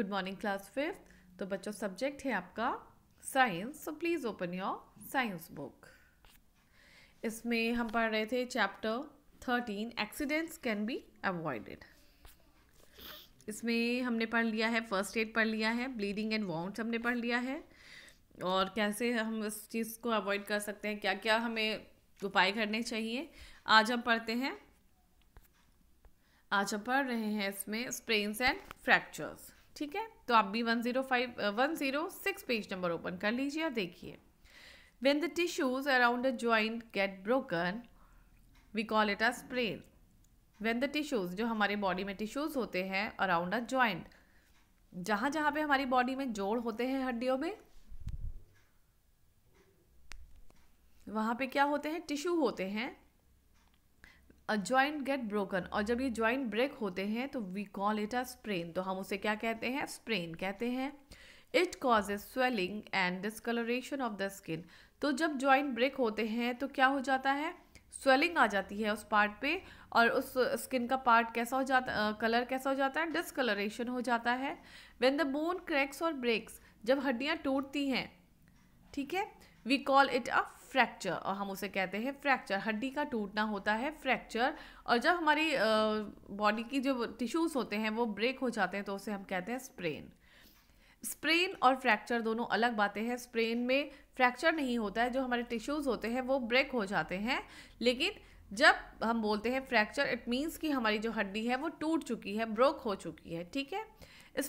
good morning class fifth तो बच्चों subject है आपका science so please open your science book इसमें हम पढ़ रहे थे chapter thirteen accidents can be avoided इसमें हमने पढ़ लिया है फर्स्ट एड पढ़ लिया है ब्लीडिंग एंड वाउंड हमने पढ़ लिया है और कैसे हम इस चीज़ को अवॉइड कर सकते हैं क्या क्या हमें उपाय करने चाहिए आज हम पढ़ते हैं आज हम पढ़ रहे हैं इसमें स्प्रेन्स एंड फ्रैक्चर्स ठीक है तो आप भी one zero five one zero six page number open कर लीजिए और देखिए when the tissues around a joint get broken we call it a sprain when the tissues जो हमारे बॉडी में टिश्यूज़ होते हैं अराउंड अ ज्वाइंट जहां जहां पे हमारी बॉडी में जोड़ होते हैं हड्डियों में वहां पे क्या होते हैं टिश्यू होते हैं अ ज्वाइंट गेट ब्रोकन और जब ये जॉइंट ब्रेक होते हैं तो we call it a sprain तो हम उसे क्या कहते हैं स्प्रेन कहते हैं it causes swelling and discoloration of the skin तो जब जॉइंट ब्रेक होते हैं तो क्या हो जाता है स्वेलिंग आ जाती है उस पार्ट पे और उस स्किन का पार्ट कैसा हो जाता कलर कैसा हो जाता है डिसकलरेशन हो जाता है व्हेन द बोन क्रैक्स और ब्रेक्स जब हड्डियाँ टूटती हैं ठीक है we call it a fracture और हम उसे कहते हैं फ्रैक्चर हड्डी का टूटना होता है फ्रैक्चर और जब हमारी बॉडी की जो टिश्यूज़ होते हैं वो ब्रेक हो जाते हैं तो उसे हम कहते हैं स्प्रेन स्प्रेन और फ्रैक्चर दोनों अलग बातें हैं स्प्रेन में फ्रैक्चर नहीं होता है जो हमारे टिश्यूज़ होते हैं वो ब्रेक हो जाते हैं लेकिन जब हम बोलते हैं फ्रैक्चर इट मीन्स कि हमारी जो हड्डी है वो टूट चुकी है ब्रोक हो चुकी है ठीक है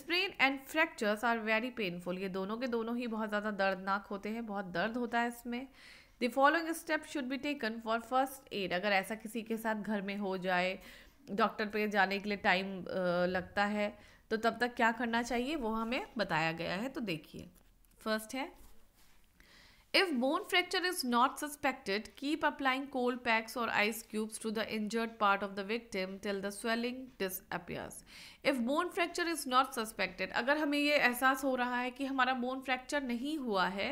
sprain and fractures are very painful ये दोनों के दोनों ही बहुत ज़्यादा दर्दनाक होते हैं बहुत दर्द होता है इसमें the following step should be taken for first aid अगर ऐसा किसी के साथ घर में हो जाए डॉक्टर पे जाने के लिए टाइम लगता है तो तब तक क्या करना चाहिए वो हमें बताया गया है तो देखिए फर्स्ट है if bone fracture is not suspected keep applying cold packs और ice cubes to the injured part of the victim till the swelling disappears if bone fracture is not suspected अगर हमें ये एहसास हो रहा है कि हमारा बोन फ्रैक्चर नहीं हुआ है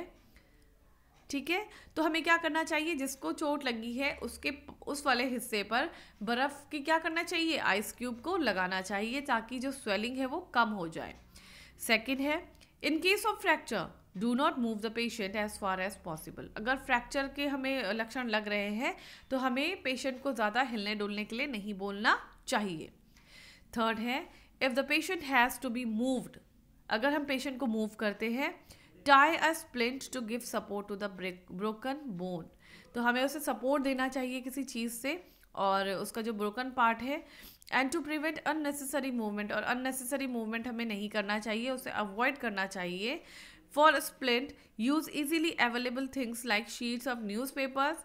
ठीक है तो हमें क्या करना चाहिए जिसको चोट लगी है उसके उस वाले हिस्से पर बर्फ़ की क्या करना चाहिए आइस क्यूब को लगाना चाहिए ताकि जो स्वेलिंग है वो कम हो जाए सेकेंड है in case of fracture do not move the patient as far as possible अगर फ्रैक्चर के हमें लक्षण लग रहे हैं तो हमें पेशेंट को ज़्यादा हिलने डुलने के लिए नहीं बोलना चाहिए थर्ड है if the patient has to be moved अगर हम पेशेंट को मूव करते हैं tie a splint to give support to the broken bone तो हमें उसे सपोर्ट देना चाहिए किसी चीज़ से और उसका जो ब्रोकन पार्ट है and to prevent unnecessary movement और अननेसेसरी मूवमेंट हमें नहीं करना चाहिए उसे अवॉइड करना चाहिए for splint use easily available things like sheets of newspapers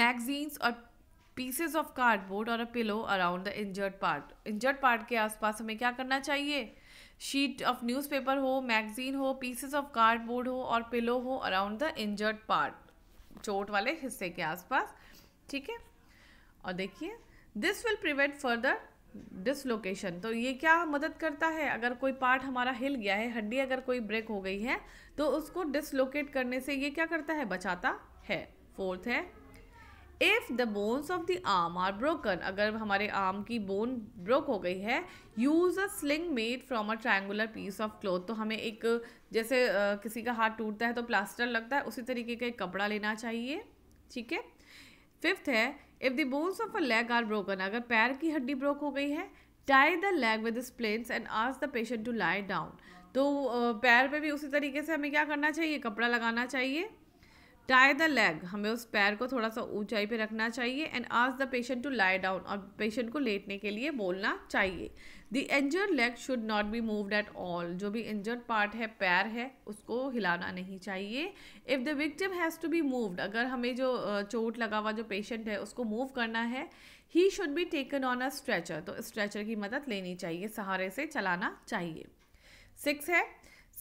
magazines और पीसेज ऑफ कार्डबोर्ड और a pillow around the injured part injured part के आसपास हमें क्या करना चाहिए शीट ऑफ न्यूज़पेपर हो मैगजीन हो पीसेस ऑफ कार्डबोर्ड हो और पिलो हो अराउंड द इंजर्ड पार्ट चोट वाले हिस्से के आसपास ठीक है और देखिए this will prevent further dislocation तो ये क्या मदद करता है अगर कोई पार्ट हमारा हिल गया है हड्डी अगर कोई ब्रेक हो गई है तो उसको डिसलोकेट करने से ये क्या करता है बचाता है फोर्थ है if the bones of the arm are broken अगर हमारे आर्म की बोन ब्रोक हो गई है use a sling made from a triangular piece of cloth तो हमें एक जैसे किसी का हाथ टूटता है तो प्लास्टर लगता है उसी तरीके का एक कपड़ा लेना चाहिए ठीक है फिफ्थ है if the bones of a leg are broken अगर पैर की हड्डी ब्रोक हो गई है tie the leg with splints and ask the patient to lie down तो पैर पे भी उसी तरीके से हमें क्या करना चाहिए कपड़ा लगाना चाहिए टाई द लेग हमें उस पैर को थोड़ा सा ऊंचाई पे रखना चाहिए and ask the patient to lie down और पेशेंट को लेटने के लिए बोलना चाहिए the injured leg should not be moved at all जो भी इंजर्ड पार्ट है पैर है उसको हिलाना नहीं चाहिए if the victim has to be moved अगर हमें जो चोट लगा हुआ जो पेशेंट है उसको मूव करना है he should be taken on a stretcher तो स्ट्रेचर की मदद लेनी चाहिए सहारे से चलाना चाहिए सिक्स है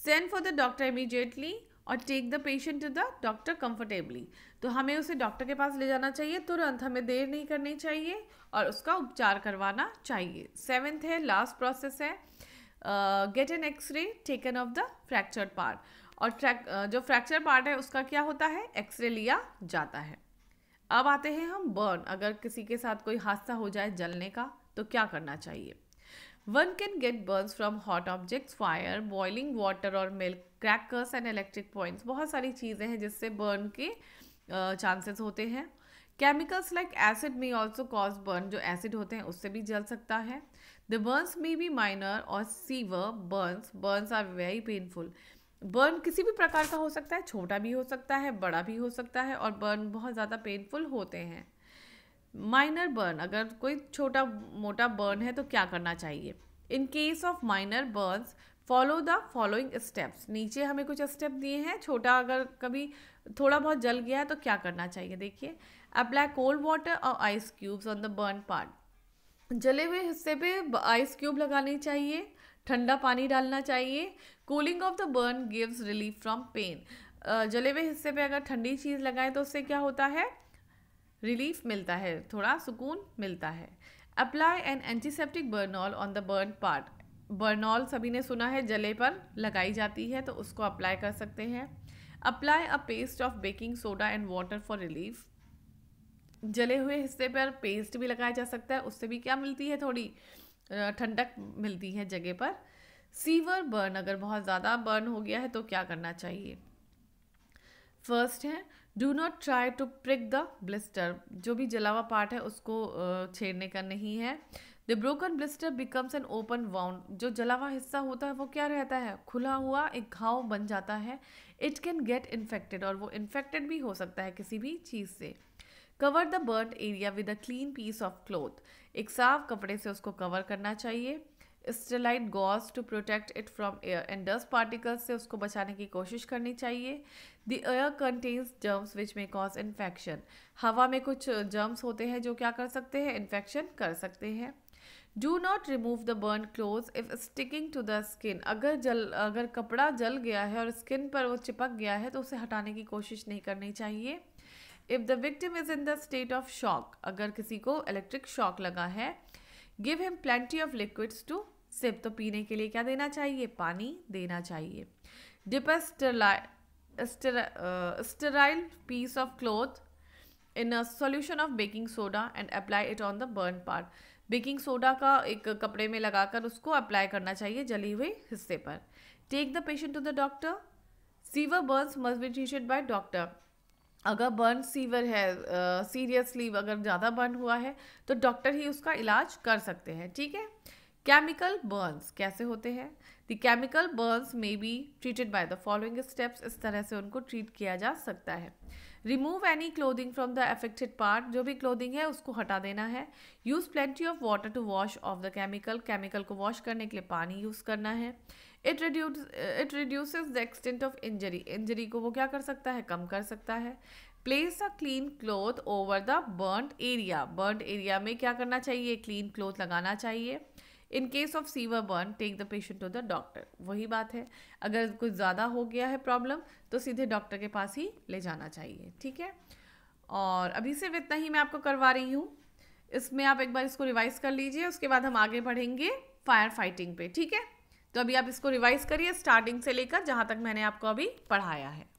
send for the doctor immediately और take the patient to the doctor comfortably तो हमें उसे डॉक्टर के पास ले जाना चाहिए तुरंत हमें देर नहीं करनी चाहिए और उसका उपचार करवाना चाहिए सेवेंथ है लास्ट प्रोसेस है get an X-ray taken of the fracture part और ट्रैक uh, जो फ्रैक्चर पार्ट है उसका क्या होता है एक्सरे लिया जाता है अब आते हैं हम बर्न अगर किसी के साथ कोई हादसा हो जाए जलने का तो क्या करना चाहिए one can get burns from hot objects fire boiling water और milk crackers and electric points बहुत सारी चीज़ें हैं जिससे बर्न के चांसेस uh, होते हैं chemicals like acid may also cause burn जो एसिड होते हैं उससे भी जल सकता है the burns may be minor और severe burns burns are very painful burn किसी भी प्रकार का हो सकता है छोटा भी हो सकता है बड़ा भी हो सकता है और बर्न बहुत ज़्यादा पेनफुल होते हैं माइनर बर्न अगर कोई छोटा मोटा बर्न है तो क्या करना चाहिए in case of minor burns follow the following steps नीचे हमें कुछ स्टेप दिए हैं छोटा अगर कभी थोड़ा बहुत जल गया है तो क्या करना चाहिए देखिए अप्लाई कोल्ड वाटर और ice cubes on the burn part जले हुए हिस्से पे आइस क्यूब लगानी चाहिए ठंडा पानी डालना चाहिए cooling of the burn gives relief from pain जले हुए हिस्से पे अगर ठंडी चीज़ लगाएं तो उससे क्या होता है रिलीफ मिलता है थोड़ा सुकून मिलता है apply an antiseptic Burnol on the burn part Burnol सभी ने सुना है जले पर लगाई जाती है तो उसको अप्लाई कर सकते हैं apply a paste of baking soda and water for relief जले हुए हिस्से पर पेस्ट भी लगाया जा सकता है उससे भी क्या मिलती है थोड़ी ठंडक मिलती है जगह पर सीवर बर्न अगर बहुत ज़्यादा बर्न हो गया है तो क्या करना चाहिए फर्स्ट है do not try to prick the blister जो भी जला हुआ पार्ट है उसको छेड़ने का नहीं है the broken blister becomes an open wound जो जला हुआ हिस्सा होता है वो क्या रहता है खुला हुआ एक घाव बन जाता है इट कैन गेट इन्फेक्टेड और वो इन्फेक्टेड भी हो सकता है किसी भी चीज़ से cover the burned area with a clean piece of cloth एक साफ कपड़े से उसको कवर करना चाहिए sterile gauze to protect it from air and dust particles से उसको बचाने की कोशिश करनी चाहिए the air contains germs which may cause infection हवा में कुछ जर्म्स होते हैं जो क्या कर सकते हैं इन्फेक्शन कर सकते हैं do not remove the burn clothes if sticking to the skin अगर जल अगर कपड़ा जल गया है और स्किन पर वो चिपक गया है तो उसे हटाने की कोशिश नहीं करनी चाहिए if the victim is in the state of shock अगर किसी को इलेक्ट्रिक शॉक लगा है give him plenty of liquids to sip तो पीने के लिए क्या देना चाहिए पानी देना चाहिए dip sterile piece of cloth in a solution of baking soda and apply it on the burn part baking soda का एक कपड़े में लगाकर उसको अप्लाई करना चाहिए जली हुए हिस्से पर take the patient to the doctor severe burns must be treated by doctor अगर बर्न सीवर है सीरियसली uh, अगर ज़्यादा बर्न हुआ है तो डॉक्टर ही उसका इलाज कर सकते हैं ठीक है केमिकल बर्न्स कैसे होते हैं the chemical burns may be treated by the following steps इस तरह से उनको ट्रीट किया जा सकता है remove any clothing from the affected part जो भी क्लोदिंग है उसको हटा देना है use plenty of water to wash off the chemical chemical को वॉश करने के लिए पानी यूज़ करना है it reduce it reduces the extent of injury injury को वो क्या कर सकता है कम कर सकता है place a clean cloth over the burn area burn area में क्या करना चाहिए क्लीन क्लोथ लगाना चाहिए in case of severe burn take the patient to the doctor वही बात है अगर कुछ ज़्यादा हो गया है प्रॉब्लम तो सीधे डॉक्टर के पास ही ले जाना चाहिए ठीक है और अभी सिर्फ इतना ही मैं आपको करवा रही हूँ इसमें आप एक बार इसको रिवाइज़ कर लीजिए उसके बाद हम आगे बढ़ेंगे फायर फाइटिंग पे ठीक है तो अभी आप इसको रिवाइज़ करिए स्टार्टिंग से लेकर जहाँ तक मैंने आपको अभी पढ़ाया है